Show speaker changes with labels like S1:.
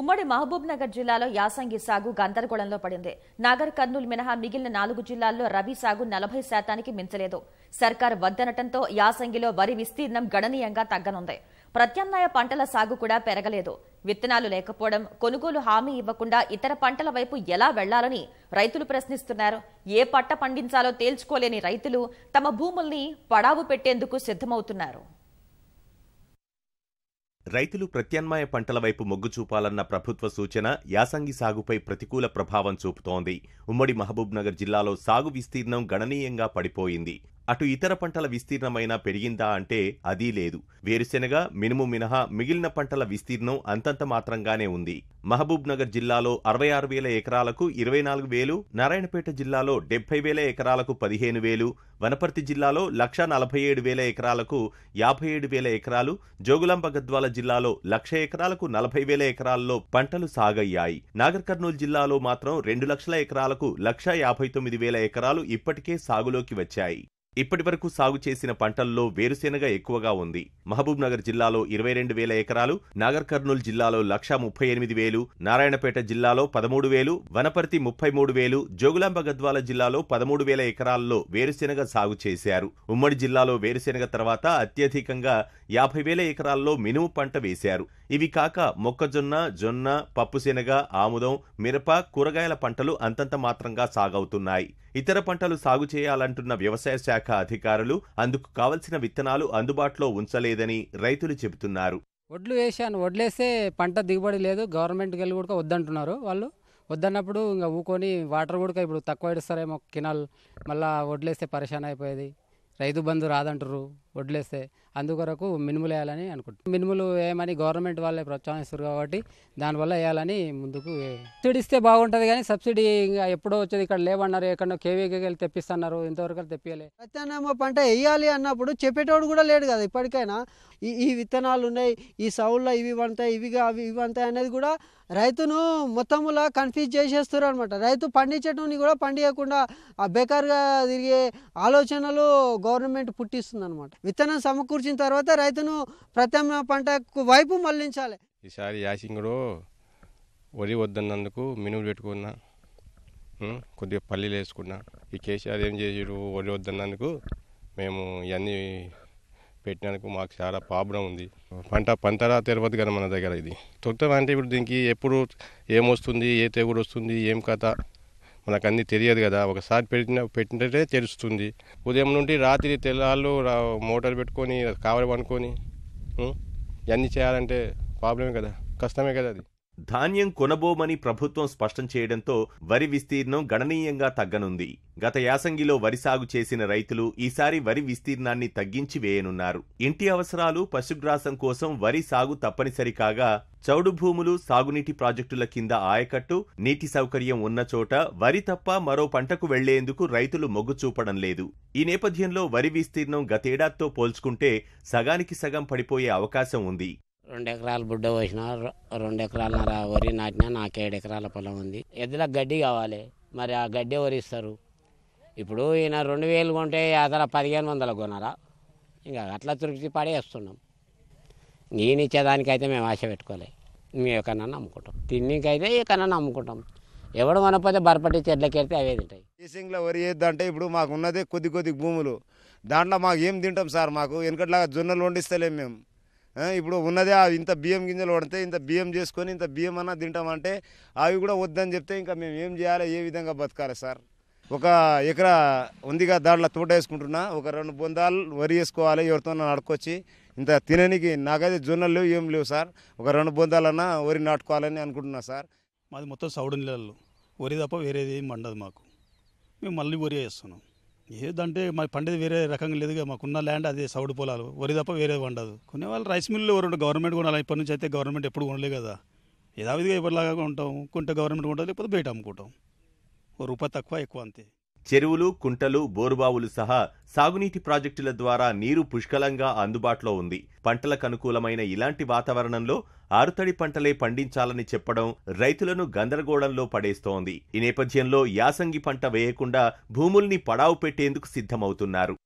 S1: ఉమ్మడి మహబూబ్ నగర్ జిల్లాలో యాసంగి సాగు గందరగోళంలో పడింది నాగర్ కర్నూలు మినహా మిగిలిన నాలుగు జిల్లాల్లో రబీ సాగు నలభై శాతానికి మించలేదు సర్కార్ వద్దనటంతో యాసంగిలో వరి విస్తీర్ణం గణనీయంగా తగ్గనుంది ప్రత్యామ్నాయ పంటల సాగు కూడా పెరగలేదు విత్తనాలు లేకపోవడం కొనుగోలు హామీ ఇవ్వకుండా ఇతర పంటల వైపు ఎలా వెళ్లాలని రైతులు ప్రశ్నిస్తున్నారు ఏ పంట పండించాలో తేల్చుకోలేని రైతులు తమ భూముల్ని పడావు పెట్టేందుకు సిద్ధమవుతున్నారు రైతులు ప్రత్యామ్నాయ పంటల వైపు మొగ్గు చూపాలన్న ప్రభుత్వ సూచన యాసంగి సాగుపై ప్రతికూల ప్రభావం చూపుతోంది ఉమ్మడి మహబూబ్నగర్ జిల్లాలో సాగు విస్తీర్ణం గణనీయంగా పడిపోయింది అటు ఇతర పంటల విస్తీర్ణమైనా పెరిగిందా అంటే అదీ లేదు వేరుశెనగ మినుము మినహా మిగిలిన పంటల విస్తీర్ణం అంతంత మాత్రంగానే ఉంది మహబూబ్ నగర్ జిల్లాలో అరవై ఆరు వేల ఎకరాలకు ఇరవై నాలుగు వేలు నారాయణపేట జిల్లాలో డెబ్బై వేల ఎకరాలకు పదిహేను వేలు వనపర్తి జిల్లాలో లక్ష నలభై ఏడు వేల ఎకరాలకు యాభై ఏడు వేల ఎకరాలు జోగులాంబ గద్వాల జిల్లాలో లక్ష ఎకరాలకు నలభై వేల ఎకరాల్లో పంటలు సాగయ్యాయి నాగర్ కర్నూలు జిల్లాలో మాత్రం రెండు లక్షల ఎకరాలకు లక్ష యాభై తొమ్మిది వేల ఎకరాలు ఇప్పటికే సాగులోకి వచ్చాయి ఇప్పటి వరకు సాగు చేసిన పంటల్లో వేరుశెనగ ఎక్కువగా ఉంది మహబూబ్నగర్ జిల్లాలో ఇరవై రెండు వేల ఎకరాలు నాగర్ కర్నూలు జిల్లాలో లక్ష ముప్పై ఎనిమిది వేలు నారాయణపేట జిల్లాలో పదమూడు వేలు వనపర్తి ముప్పై మూడు వేలు జోగులాంబ గద్వాల జిల్లాలో పదమూడు వేల ఎకరాల్లో వేరుశెనగ సాగు చేశారు ఉమ్మడి జిల్లాలో వేరుశెనగ తర్వాత అత్యధికంగా యాభై వేల ఎకరాల్లో మినుము పంట వేశారు ఇవి కాక మొక్కజొన్న జొన్న పప్పుశెనగ ఆముదం మిరప కూరగాయల పంటలు అంతంత మాత్రంగా సాగవుతున్నాయి ఇతర పంటలు సాగు చేయాలంటున్న వ్యవసాయ శాఖ అధికారులు అందుకు కావలసిన విత్తనాలు అందుబాటులో ఉంచలేదని రైతులు చెబుతున్నారు
S2: వడ్లు వేసాను వడ్లేస్తే పంట దిగుబడి లేదు గవర్నమెంట్ వెళ్ళి కూడా వద్దంటున్నారు వాళ్ళు వద్దన్నప్పుడు ఇంకా ఊకొని వాటర్ కూడా ఇప్పుడు తక్కువ ఇస్తారేమో కినాల్ మళ్ళీ వడ్లేస్తే పరిశాన్ అయిపోయేది రైతు బంధు రాదంటారు వడ్లేస్తే అందుకొరకు మినుములు వేయాలని అనుకుంటున్నాం మినుములు వేయమని గవర్నమెంట్ వాళ్ళే ప్రోత్సహిస్తారు కాబట్టి దానివల్ల వేయాలని ముందుకు సబ్సిడీస్తే బాగుంటుంది కానీ సబ్సిడీ ఇంకా ఎప్పుడో వచ్చేది ఇక్కడ లేవన్నారు ఎక్కడో కేవీకి వెళ్ళి తెప్పిస్తున్నారు ఇంతవరకు తెప్పియలే ప్రత్యామ్నాయ పంట వేయాలి అన్నప్పుడు చెప్పేటోడు కూడా లేడు కదా ఇప్పటికైనా ఈ ఈ విత్తనాలు ఉన్నాయి ఈ సౌళ్ళ ఇవి వంతాయి ఇవిగా అవి ఇవి వంటాయి అనేది కూడా రైతును మొత్తములా కన్ఫ్యూజ్ చేసేస్తారు అనమాట రైతు పండించడం కూడా పండియకుండా ఆ బేకార్గా తిరిగే ఆలోచనలు గవర్నమెంట్ పుట్టిస్తుంది అనమాట విత్తనం సమకూర్చిన తర్వాత రైతును ప్రత్యమ పంటకు వైపు మళ్లించాలి ఈసారి యాసింగుడు వరి వద్దన్నందుకు మినుములు పెట్టుకున్నా కొద్దిగా పల్లీలు వేసుకున్నా ఈ కేసీఆర్ ఏం చేసాడు వరి వద్దన్నందుకు మేము ఇవన్నీ పెట్టినందుకు మాకు చాలా ప్రాబ్లం ఉంది పంట పంటరా తెరవదు కదా మన దగ్గర ఇది తొత్తం అంటే ఇప్పుడు దీనికి ఎప్పుడు ఏమొస్తుంది ఏ తెగుడు వస్తుంది ఏం కథ మనకు అన్నీ తెలియదు కదా ఒకసారి పెట్టిన పెట్టినట్టే తెలుస్తుంది ఉదయం నుండి రాత్రి తెల్లాళ్ళు మోటార్ పెట్టుకొని
S1: కావాలి పనుకొని ఇవన్నీ చేయాలంటే ప్రాబ్లమే కదా కష్టమే కదా అది ధాన్యం కొనబోమని ప్రభుత్వం స్పష్టం చేయడంతో వరి విస్తీర్ణం గణనీయంగా తగ్గనుంది గత యాసంగిలో వరి సాగు చేసిన రైతులు ఈసారి వరి విస్తీర్ణాన్ని తగ్గించి వేయనున్నారు ఇంటి అవసరాలు పశుగ్రాసం కోసం వరి సాగు తప్పనిసరి కాగా చౌడు భూములు సాగునీటి ప్రాజెక్టుల కింద ఆయకట్టు నీటి సౌకర్యం ఉన్న చోట వరి తప్ప మరో పంటకు వెళ్లేందుకు రైతులు మొగ్గు చూపడం లేదు ఈ నేపథ్యంలో వరి విస్తీర్ణం గతేడాదితో పోల్చుకుంటే సగానికి సగం పడిపోయే అవకాశం ఉంది రెండు ఎకరాలు బుడ్డ పోసిన రెండు ఎకరాలన్నర వరి నాటిన నాకు ఏడు ఎకరాల పొలం ఉంది ఎద్దులకు గడ్డి కావాలి మరి ఆ గడ్డి వరిస్తారు
S2: ఇప్పుడు ఈయన రెండు వేలు కొంటే అతల పదిహేను వందలు కొనరా ఇంకా అట్లా తృప్తి పడేస్తున్నాం నేను ఇచ్చేదానికైతే మేము ఆశ పెట్టుకోలేదు మేము ఎక్కడన్నా అమ్ముకుంటాం తిన్నికైతే ఎక్కడన్నా అమ్ముకుంటాం ఎవడు కొనకపోతే బరపట్టి చెట్లకెళ్తే అవే తింటాయి
S1: ఫీసింగ్లో వరి అంటే ఇప్పుడు మాకు ఉన్నదే కొద్ది కొద్ది భూములు దాంట్లో మాకు ఏం తింటాం సార్ మాకు వెనకట్లాగా జొన్నలు వండిస్తలేం మేము ఇప్పుడు ఉన్నదే ఇంత బియ్యం గింజలు పడితే ఇంత బియ్యం చేసుకొని ఇంత బియ్యం అన్నా తింటామంటే అవి కూడా వద్దని చెప్తే ఇంకా మేము ఏం చేయాలి ఏ విధంగా బతకాలి సార్ ఒక ఎకరా ఉందిగా దాంట్లో తోట వేసుకుంటున్నా ఒక రెండు బొందాలు వరి వేసుకోవాలి ఎవరితో నడుకొచ్చి ఇంత తిననికి నాకైతే జొన్నలు లేవు ఏం లేవు సార్ ఒక రెండు బొందాలన్నా వరి నాటుకోవాలని అనుకుంటున్నా సార్ మాది మొత్తం సౌడు నీళ్ళల్లో వరి తప్ప వేరేది ఏం పండదు మాకు మేము మళ్ళీ వరి వేస్తున్నాం ఏదంటే మా పండేది వేరే రకంగా లేదుగా మాకున్న ల్యాండ్ అదే సౌడు పొలాలు వరి తప్ప వేరే పండదు కొన్ని వాళ్ళు రైస్ మిల్లు ఎవరు గవర్నమెంట్ కొనాలి ఇప్పటి నుంచి అయితే గవర్నమెంట్ ఎప్పుడు కొనలే కదా యథావిధిగా ఇప్పటిలాగా ఉంటాం కొంటే గవర్నమెంట్ కొంటాం లేకపోతే బయట అమ్ముకుంటాం రూపాయి తక్కువ ఎక్కువ అంతే చెరువులు కుంటలు బోరుబావులు సహా సాగునీటి ప్రాజెక్టుల ద్వారా నీరు పుష్కలంగా అందుబాటులో ఉంది పంటలకు అనుకూలమైన ఇలాంటి వాతావరణంలో ఆరుతడి పంటలే పండించాలని చెప్పడం రైతులను గందరగోళంలో పడేస్తోంది ఈ నేపథ్యంలో యాసంగి పంట వేయకుండా భూముల్ని పడావు పెట్టేందుకు సిద్ధమవుతున్నారు